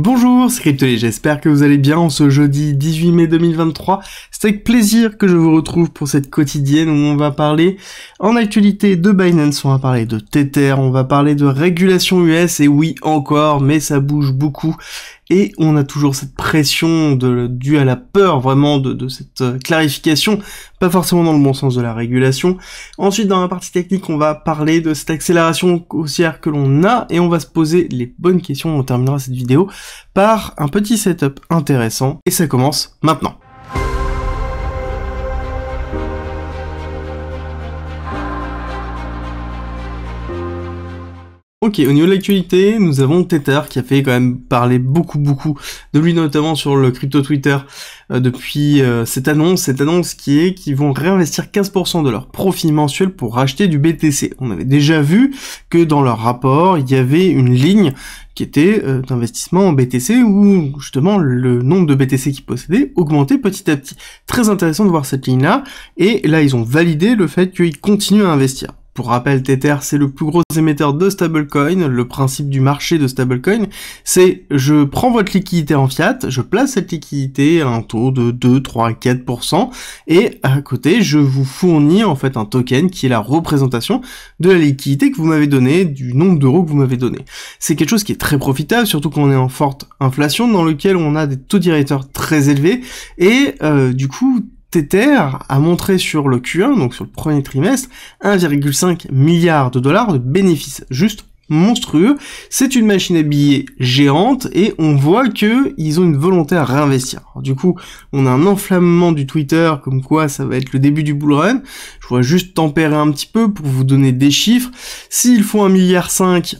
Bonjour, c'est j'espère que vous allez bien en ce jeudi 18 mai 2023. C'est avec plaisir que je vous retrouve pour cette quotidienne où on va parler en actualité de Binance, on va parler de Tether, on va parler de régulation US, et oui encore, mais ça bouge beaucoup et on a toujours cette pression de, due à la peur vraiment de, de, cette euh, clarification, pas forcément dans le bon sens de la régulation. Ensuite, dans la partie technique, on va parler de cette accélération haussière que l'on a et on va se poser les bonnes questions. On terminera cette vidéo par un petit setup intéressant et ça commence maintenant. Ok, au niveau de l'actualité, nous avons Tether qui a fait quand même parler beaucoup beaucoup de lui, notamment sur le crypto Twitter euh, depuis euh, cette annonce, cette annonce qui est qu'ils vont réinvestir 15% de leur profit mensuel pour racheter du BTC. On avait déjà vu que dans leur rapport, il y avait une ligne qui était euh, d'investissement en BTC où justement le nombre de BTC qu'ils possédaient augmentait petit à petit. Très intéressant de voir cette ligne-là, et là ils ont validé le fait qu'ils continuent à investir. Pour rappel, Tether, c'est le plus gros émetteur de stablecoin. Le principe du marché de stablecoin, c'est je prends votre liquidité en fiat, je place cette liquidité à un taux de 2, 3, 4%, et à côté, je vous fournis en fait un token qui est la représentation de la liquidité que vous m'avez donnée, du nombre d'euros que vous m'avez donné. C'est quelque chose qui est très profitable, surtout quand on est en forte inflation, dans lequel on a des taux directeurs très élevés, et euh, du coup, Tether a montré sur le Q1, donc sur le premier trimestre, 1,5 milliard de dollars de bénéfices, juste monstrueux. C'est une machine à billets géante et on voit que ils ont une volonté à réinvestir. du coup, on a un enflammement du Twitter comme quoi ça va être le début du bull run. Je vois juste tempérer un petit peu pour vous donner des chiffres. S'ils font 1,5 milliard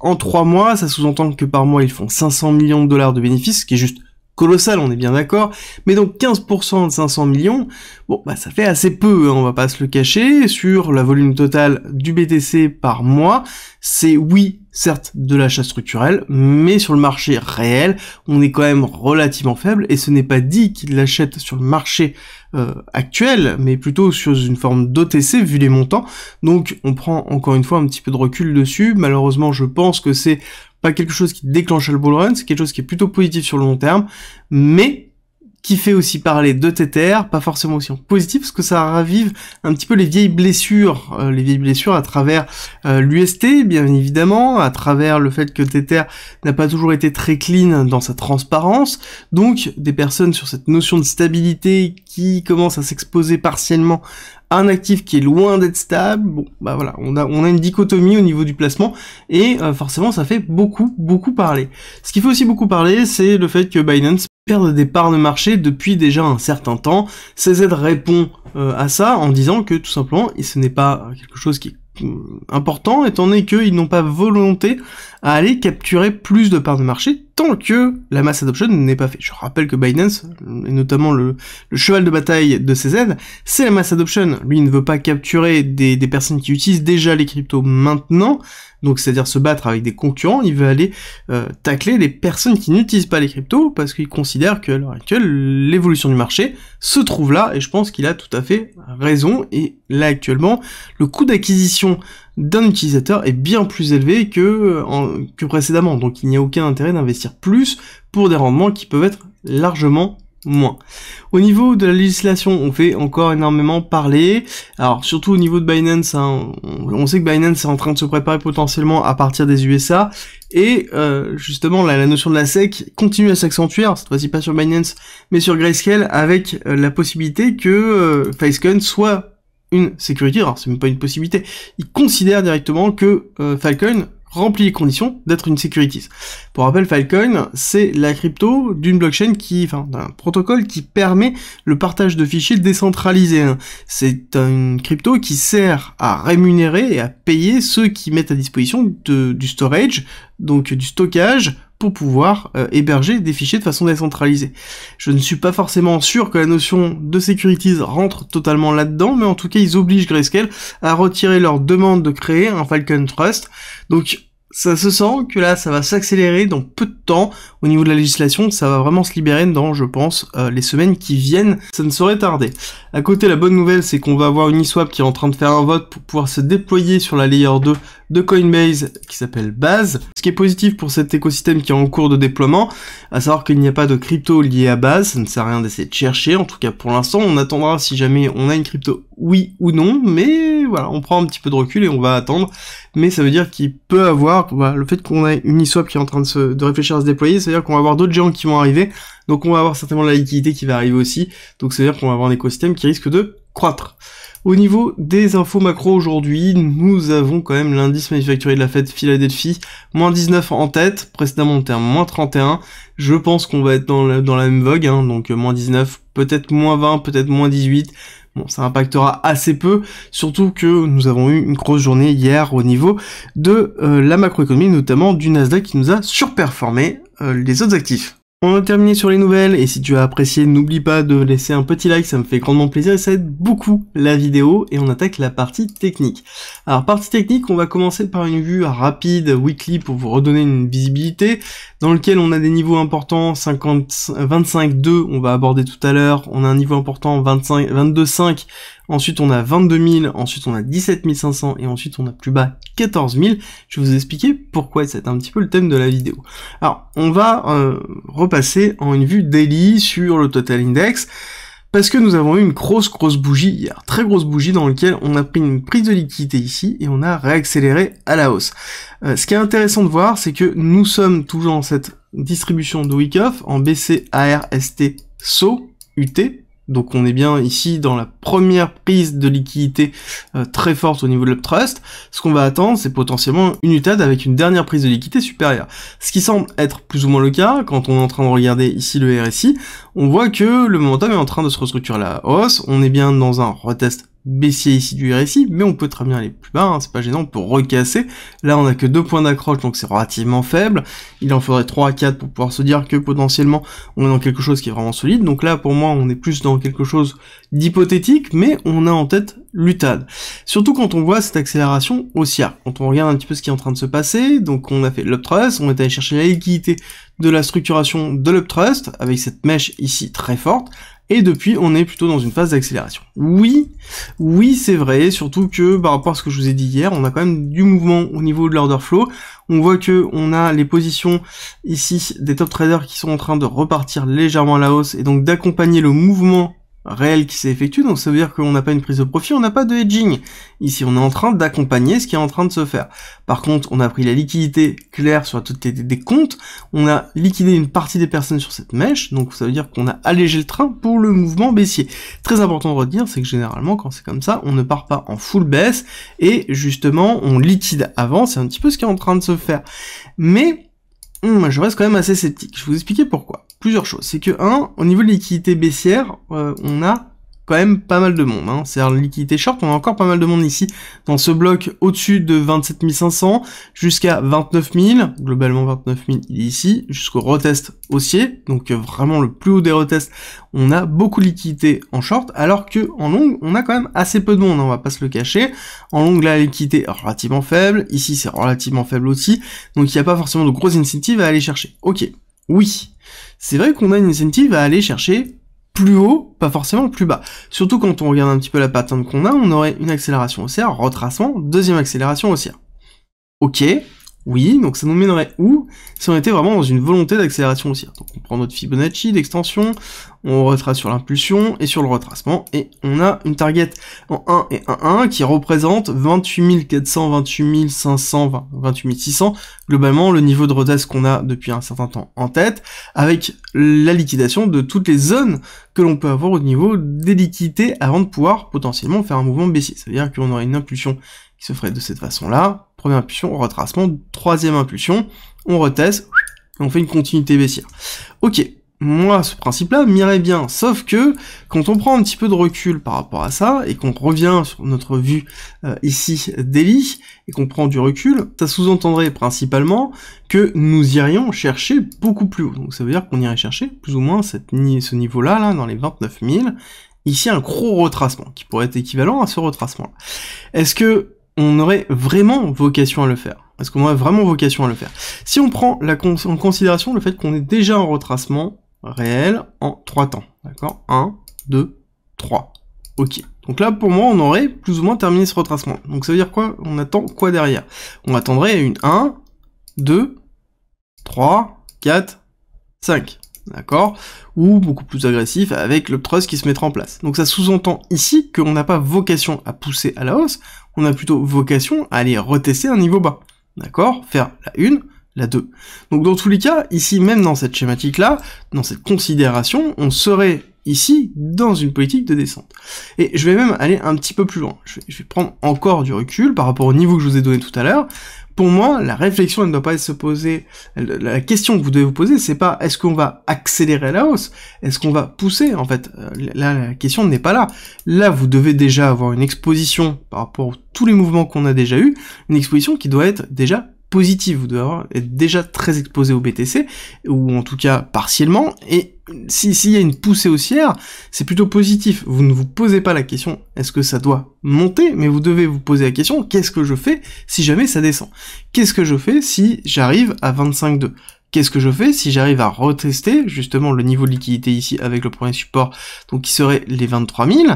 en 3 mois, ça sous-entend que par mois ils font 500 millions de dollars de bénéfices, ce qui est juste colossal, on est bien d'accord, mais donc 15% de 500 millions, bon bah ça fait assez peu, hein, on va pas se le cacher, sur la volume totale du BTC par mois, c'est oui, certes de l'achat structurel, mais sur le marché réel, on est quand même relativement faible, et ce n'est pas dit qu'il l'achète sur le marché euh, actuel, mais plutôt sur une forme d'OTC vu les montants, donc on prend encore une fois un petit peu de recul dessus, malheureusement je pense que c'est pas quelque chose qui déclenche le bull run, c'est quelque chose qui est plutôt positif sur le long terme, mais qui fait aussi parler de TTR, pas forcément aussi en positif, parce que ça ravive un petit peu les vieilles blessures, euh, les vieilles blessures à travers euh, l'UST, bien évidemment, à travers le fait que TTR n'a pas toujours été très clean dans sa transparence, donc des personnes sur cette notion de stabilité qui commencent à s'exposer partiellement à un actif qui est loin d'être stable, bon, bah voilà, on a, on a une dichotomie au niveau du placement, et euh, forcément ça fait beaucoup, beaucoup parler. Ce qui fait aussi beaucoup parler, c'est le fait que Binance Perdre des parts de marché depuis déjà un certain temps. CZ répond euh, à ça en disant que tout simplement ce n'est pas quelque chose qui est euh, important étant donné qu'ils n'ont pas volonté à aller capturer plus de parts de marché tant que la mass adoption n'est pas faite. Je rappelle que Binance, et notamment le, cheval de bataille de CZ, c'est la mass adoption. Lui, il ne veut pas capturer des, personnes qui utilisent déjà les cryptos maintenant, donc c'est-à-dire se battre avec des concurrents, il veut aller euh, tacler les personnes qui n'utilisent pas les cryptos, parce qu'il considère qu'à l'heure actuelle, l'évolution du marché se trouve là, et je pense qu'il a tout à fait raison, et là actuellement, le coût d'acquisition d'un utilisateur est bien plus élevé que, euh, que précédemment. Donc il n'y a aucun intérêt d'investir plus pour des rendements qui peuvent être largement moins. Au niveau de la législation, on fait encore énormément parler. Alors surtout au niveau de Binance, hein, on sait que Binance est en train de se préparer potentiellement à partir des USA. Et euh, justement, la, notion de la SEC continue à s'accentuer, cette fois-ci pas sur Binance, mais sur Grayscale, avec euh, la possibilité que Facecon soit une sécurité, alors c'est même pas une possibilité, il considère directement que euh, Falcon remplit les conditions d'être une security. Pour rappel, Falcon, c'est la crypto d'une blockchain qui, enfin, d'un protocole qui permet le partage de fichiers décentralisé. Hein. C'est une crypto qui sert à rémunérer et à payer ceux qui mettent à disposition du storage, donc du stockage pouvoir euh, héberger des fichiers de façon décentralisée. Je ne suis pas forcément sûr que la notion de securities rentre totalement là-dedans, mais en tout cas, ils obligent Grayscale à retirer leur demande de créer un Falcon Trust. Donc, ça se sent que là, ça va s'accélérer dans peu de temps. Au niveau de la législation, ça va vraiment se libérer dans, je pense, euh, les semaines qui viennent. Ça ne saurait tarder. À côté, la bonne nouvelle, c'est qu'on va avoir Uniswap qui est en train de faire un vote pour pouvoir se déployer sur la Layer 2 de Coinbase qui s'appelle Base. Ce qui est positif pour cet écosystème qui est en cours de déploiement, à savoir qu'il n'y a pas de crypto lié à Base, ça ne sert à rien d'essayer de chercher, en tout cas pour l'instant, on attendra si jamais on a une crypto oui ou non, mais voilà, on prend un petit peu de recul et on va attendre, mais ça veut dire qu'il peut avoir, bah, le fait qu'on ait une qui est en train de, se, de réfléchir à se déployer, ça veut dire qu'on va avoir d'autres géants qui vont arriver, donc on va avoir certainement la liquidité qui va arriver aussi, donc ça veut dire qu'on va avoir un écosystème qui risque de croître. Au niveau des infos macro aujourd'hui, nous avons quand même l'indice manufacturier de la fête Philadelphie, moins 19 en tête, précédemment on était à moins 31, je pense qu'on va être dans la, même vogue, hein, donc euh, moins 19, peut-être moins 20, peut-être moins 18, Bon, ça impactera assez peu, surtout que nous avons eu une grosse journée hier au niveau de euh, la macroéconomie, notamment du Nasdaq qui nous a surperformé euh, les autres actifs. On a terminé sur les nouvelles et si tu as apprécié n'oublie pas de laisser un petit like, ça me fait grandement plaisir et ça aide beaucoup la vidéo et on attaque la partie technique. Alors partie technique, on va commencer par une vue rapide weekly pour vous redonner une visibilité dans lequel on a des niveaux importants 50, 25, 2, on va aborder tout à l'heure, on a un niveau important 25, 22, 5, ensuite on a 22 000, ensuite on a 17 500 et ensuite on a plus bas 14 000. Je vais vous expliquer pourquoi c'est un petit peu le thème de la vidéo. Alors, on va euh, repasser en une vue daily sur le Total Index parce que nous avons eu une grosse grosse bougie hier, très grosse bougie dans laquelle on a pris une prise de liquidité ici et on a réaccéléré à la hausse. Euh, ce qui est intéressant de voir, c'est que nous sommes toujours dans cette distribution de week-off en BC, ST, SO UT donc on est bien ici dans la première prise de liquidité euh, très forte au niveau de l'uptrust. Ce qu'on va attendre, c'est potentiellement une UTAD avec une dernière prise de liquidité supérieure. Ce qui semble être plus ou moins le cas quand on est en train de regarder ici le RSI. On voit que le momentum est en train de se restructurer à la hausse. On est bien dans un retest baissier ici du RSI, mais on peut très bien aller plus bas, hein, c'est pas gênant, on peut recasser. Là, on a que deux points d'accroche, donc c'est relativement faible. Il en faudrait 3 à 4 pour pouvoir se dire que potentiellement, on est dans quelque chose qui est vraiment solide. Donc là, pour moi, on est plus dans quelque chose d'hypothétique, mais on a en tête l'UTAD. Surtout quand on voit cette accélération haussière, quand on regarde un petit peu ce qui est en train de se passer, donc on a fait l'uptrust, on est allé chercher la liquidité de la structuration de l'uptrust, avec cette mèche ici très forte, et depuis on est plutôt dans une phase d'accélération. Oui, oui c'est vrai, surtout que par rapport à ce que je vous ai dit hier, on a quand même du mouvement au niveau de l'order flow, on voit que on a les positions ici des top traders qui sont en train de repartir légèrement à la hausse, et donc d'accompagner le mouvement réel qui s'est effectué, donc ça veut dire qu'on n'a pas une prise de profit, on n'a pas de hedging. Ici, on est en train d'accompagner ce qui est en train de se faire. Par contre, on a pris la liquidité claire sur la totalité des comptes, on a liquidé une partie des personnes sur cette mèche, donc ça veut dire qu'on a allégé le train pour le mouvement baissier. Très important de retenir, c'est que généralement, quand c'est comme ça, on ne part pas en full baisse, et justement, on liquide avant, c'est un petit peu ce qui est en train de se faire. Mais, Hum, je reste quand même assez sceptique. Je vais vous expliquer pourquoi. Plusieurs choses. C'est que, un, au niveau de l'équité baissière, euh, on a quand même pas mal de monde. Hein. C'est-à-dire liquidité short, on a encore pas mal de monde ici dans ce bloc au-dessus de 27 500 jusqu'à 29 000. Globalement 29 000 ici, jusqu'au retest haussier. Donc euh, vraiment le plus haut des retests, on a beaucoup de liquidité en short, alors que en long, on a quand même assez peu de monde, hein, on va pas se le cacher. En long, la liquidité est relativement faible. Ici, c'est relativement faible aussi. Donc il n'y a pas forcément de gros incentives à aller chercher. Ok, oui. C'est vrai qu'on a une incentive à aller chercher plus haut, pas forcément plus bas. Surtout quand on regarde un petit peu la patente qu'on a, on aurait une accélération haussière, retracement, deuxième accélération haussière. Ok, oui, donc ça nous mènerait où si on était vraiment dans une volonté d'accélération aussi. Donc on prend notre Fibonacci d'extension, on retrace sur l'impulsion et sur le retracement, et on a une target en 1 et 1, 1 qui représente 28 400, 28 500, 28 600, globalement le niveau de retrace qu'on a depuis un certain temps en tête, avec la liquidation de toutes les zones que l'on peut avoir au niveau des liquidités avant de pouvoir potentiellement faire un mouvement baissier. C'est-à-dire qu'on aurait une impulsion qui se ferait de cette façon-là, première impulsion, retracement, troisième impulsion, on reteste, et on fait une continuité baissière. Ok, moi, ce principe-là m'irait bien, sauf que quand on prend un petit peu de recul par rapport à ça, et qu'on revient sur notre vue euh, ici d'Eli, et qu'on prend du recul, ça sous-entendrait principalement que nous irions chercher beaucoup plus haut. Donc ça veut dire qu'on irait chercher plus ou moins ce niveau-là, là, dans les 29 000, ici un gros retracement, qui pourrait être équivalent à ce retracement. Est-ce que on aurait vraiment vocation à le faire Est-ce qu'on aurait vraiment vocation à le faire Si on prend la en considération le fait qu'on est déjà en retracement réel en trois temps, d'accord 1, 2, 3. Ok. Donc là, pour moi, on aurait plus ou moins terminé ce retracement. Donc ça veut dire quoi On attend quoi derrière On attendrait une 1, 2, 3, 4, 5. D'accord Ou beaucoup plus agressif avec le trust qui se mettra en place. Donc ça sous-entend ici qu'on n'a pas vocation à pousser à la hausse, on a plutôt vocation à aller retester un niveau bas. D'accord Faire la 1, la 2. Donc dans tous les cas, ici même dans cette schématique-là, dans cette considération, on serait ici dans une politique de descente. Et je vais même aller un petit peu plus loin. Je vais, prendre encore du recul par rapport au niveau que je vous ai donné tout à l'heure. Pour moi, la réflexion, elle ne doit pas se poser. La question que vous devez vous poser, c'est pas est-ce qu'on va accélérer la hausse, est-ce qu'on va pousser. En fait, euh, là, la question n'est pas là. Là, vous devez déjà avoir une exposition par rapport à tous les mouvements qu'on a déjà eu, une exposition qui doit être déjà vous devez être déjà très exposé au BTC, ou en tout cas partiellement, et s'il y a une poussée haussière, c'est plutôt positif. Vous ne vous posez pas la question est-ce que ça doit monter, mais vous devez vous poser la question qu'est-ce que je fais si jamais ça descend Qu'est-ce que je fais si j'arrive à 25,2 Qu'est-ce que je fais si j'arrive à retester justement le niveau de liquidité ici avec le premier support, donc qui serait les 23 000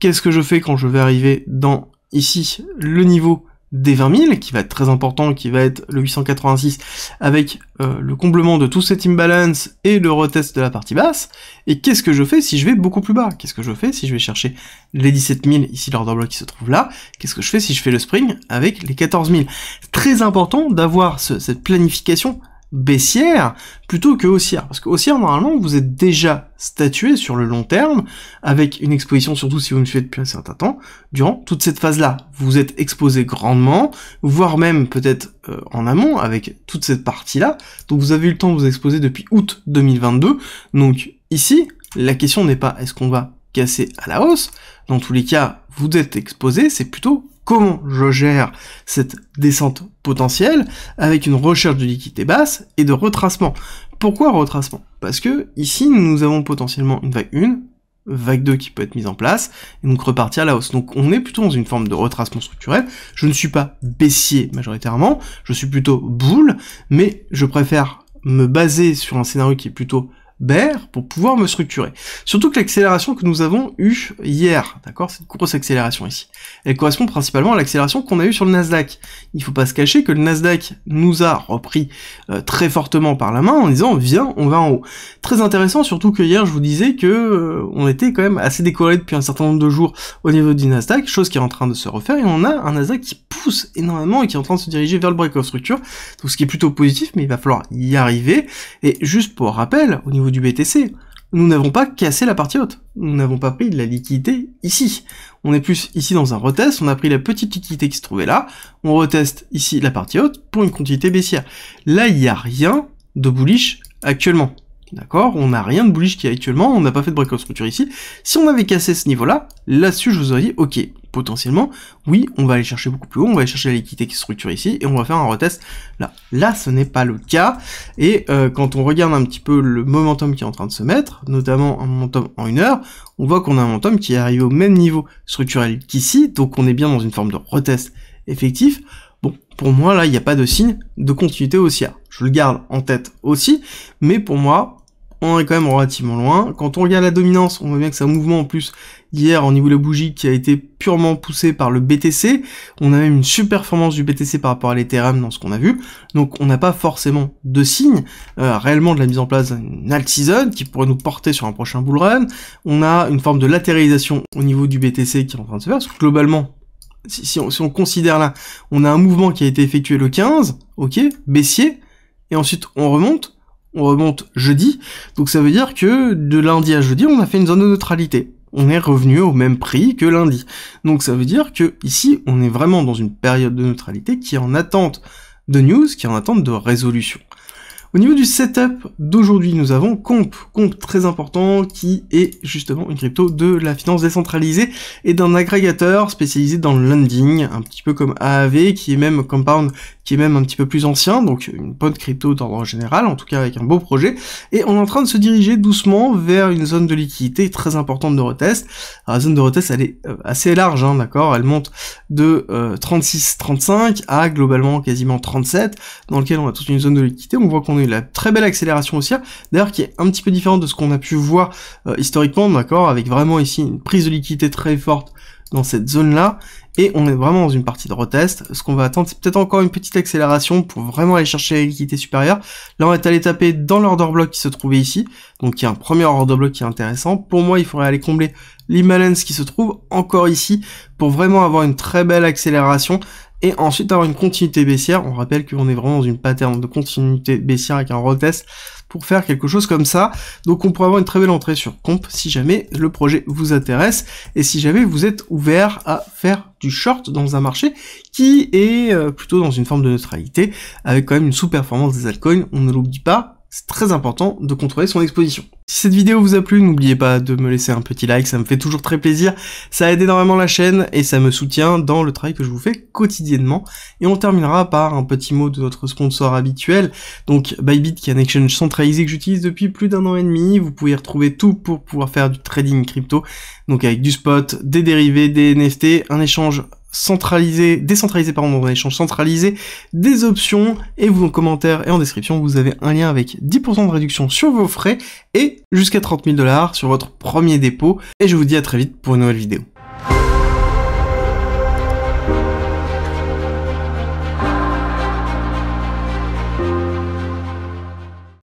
Qu'est-ce que je fais quand je vais arriver dans ici le niveau des 20 000, qui va être très important, qui va être le 886, avec euh, le comblement de tout cet imbalance et le retest de la partie basse. Et qu'est-ce que je fais si je vais beaucoup plus bas Qu'est-ce que je fais si je vais chercher les 17 000, ici l'order block qui se trouve là Qu'est-ce que je fais si je fais le spring avec les 14 000 Très important d'avoir cette planification baissière plutôt que haussière. Parce que haussière, normalement, vous êtes déjà statué sur le long terme, avec une exposition, surtout si vous me suivez depuis un certain temps, durant toute cette phase-là. Vous êtes exposé grandement, voire même peut-être euh, en amont, avec toute cette partie-là. Donc vous avez eu le temps de vous exposer depuis août 2022. Donc ici, la question n'est pas est-ce qu'on va casser à la hausse, dans tous les cas, vous êtes exposé, c'est plutôt comment je gère cette descente potentielle avec une recherche de liquidité basse et de retracement. Pourquoi retracement Parce que ici, nous avons potentiellement une vague 1, vague 2 qui peut être mise en place, et donc repartir à la hausse. Donc on est plutôt dans une forme de retracement structurel. Je ne suis pas baissier majoritairement, je suis plutôt boule, mais je préfère me baser sur un scénario qui est plutôt bert pour pouvoir me structurer. Surtout que l'accélération que nous avons eue hier, d'accord, cette grosse accélération ici, elle correspond principalement à l'accélération qu'on a eue sur le Nasdaq. Il ne faut pas se cacher que le Nasdaq nous a repris euh, très fortement par la main en disant viens, on va en haut. Très intéressant, surtout que hier je vous disais que euh, on était quand même assez décollé depuis un certain nombre de jours au niveau du Nasdaq, chose qui est en train de se refaire et on a un Nasdaq qui pousse énormément et qui est en train de se diriger vers le break of structure, donc ce qui est plutôt positif, mais il va falloir y arriver. Et juste pour rappel, au niveau du BTC, nous n'avons pas cassé la partie haute. Nous n'avons pas pris de la liquidité ici. On est plus ici dans un retest, on a pris la petite liquidité qui se trouvait là, on reteste ici la partie haute pour une quantité baissière. Là, il n'y a rien de bullish actuellement. D'accord On n'a rien de bullish qui est actuellement, on n'a pas fait de breakout structure ici. Si on avait cassé ce niveau-là, là-dessus, je vous aurais dit, ok, potentiellement, oui, on va aller chercher beaucoup plus haut, on va aller chercher l'équité qui structure ici, et on va faire un retest là. Là, ce n'est pas le cas, et euh, quand on regarde un petit peu le momentum qui est en train de se mettre, notamment un momentum en une heure, on voit qu'on a un momentum qui est arrivé au même niveau structurel qu'ici, donc on est bien dans une forme de retest effectif. Bon, pour moi, là, il n'y a pas de signe de continuité haussière. Je le garde en tête aussi, mais pour moi, on est quand même relativement loin. Quand on regarde la dominance, on voit bien que c'est un mouvement en plus hier au niveau de la bougie qui a été purement poussé par le BTC. On a même une super performance du BTC par rapport à l'Ethereum dans ce qu'on a vu. Donc on n'a pas forcément de signes euh, réellement de la mise en place d'une alt season qui pourrait nous porter sur un prochain bull run. On a une forme de latéralisation au niveau du BTC qui est en train de se faire, parce que globalement, si, on, si on considère là, on a un mouvement qui a été effectué le 15, ok, baissier, et ensuite on remonte, on remonte jeudi, donc ça veut dire que de lundi à jeudi, on a fait une zone de neutralité. On est revenu au même prix que lundi. Donc ça veut dire que ici, on est vraiment dans une période de neutralité qui est en attente de news, qui est en attente de résolution. Au niveau du setup d'aujourd'hui, nous avons Comp, Comp très important, qui est justement une crypto de la finance décentralisée et d'un agrégateur spécialisé dans le lending, un petit peu comme AAV, qui est même Compound, qui est même un petit peu plus ancien, donc une bonne crypto d'ordre général, en tout cas avec un beau projet, et on est en train de se diriger doucement vers une zone de liquidité très importante de retest. la zone de retest, elle est euh, assez large, hein, d'accord Elle monte de 36-35 euh, à globalement quasiment 37, dans lequel on a toute une zone de liquidité, on voit qu'on la très belle accélération aussi, d'ailleurs qui est un petit peu différente de ce qu'on a pu voir euh, historiquement, d'accord, avec vraiment ici une prise de liquidité très forte dans cette zone-là, et on est vraiment dans une partie de retest. Ce qu'on va attendre, c'est peut-être encore une petite accélération pour vraiment aller chercher la liquidité supérieure. Là, on est allé taper dans l'order bloc qui se trouvait ici, donc il y a un premier order bloc qui est intéressant. Pour moi, il faudrait aller combler l'imbalance qui se trouve encore ici pour vraiment avoir une très belle accélération et ensuite avoir une continuité baissière. On rappelle qu'on est vraiment dans une pattern de continuité baissière avec un retest pour faire quelque chose comme ça. Donc on pourrait avoir une très belle entrée sur comp si jamais le projet vous intéresse et si jamais vous êtes ouvert à faire du short dans un marché qui est euh, plutôt dans une forme de neutralité avec quand même une sous-performance des altcoins, on ne l'oublie pas, c'est très important de contrôler son exposition. Si cette vidéo vous a plu, n'oubliez pas de me laisser un petit like, ça me fait toujours très plaisir, ça aide énormément la chaîne et ça me soutient dans le travail que je vous fais quotidiennement. Et on terminera par un petit mot de notre sponsor habituel, donc Bybit qui est un exchange centralisé que j'utilise depuis plus d'un an et demi. Vous pouvez retrouver tout pour pouvoir faire du trading crypto, donc avec du spot, des dérivés, des NFT, un échange centralisé, décentralisé, par mon échange centralisé, des options, et vous en commentaire et en description, vous avez un lien avec 10% de réduction sur vos frais et jusqu'à 30 000 dollars sur votre premier dépôt, et je vous dis à très vite pour une nouvelle vidéo.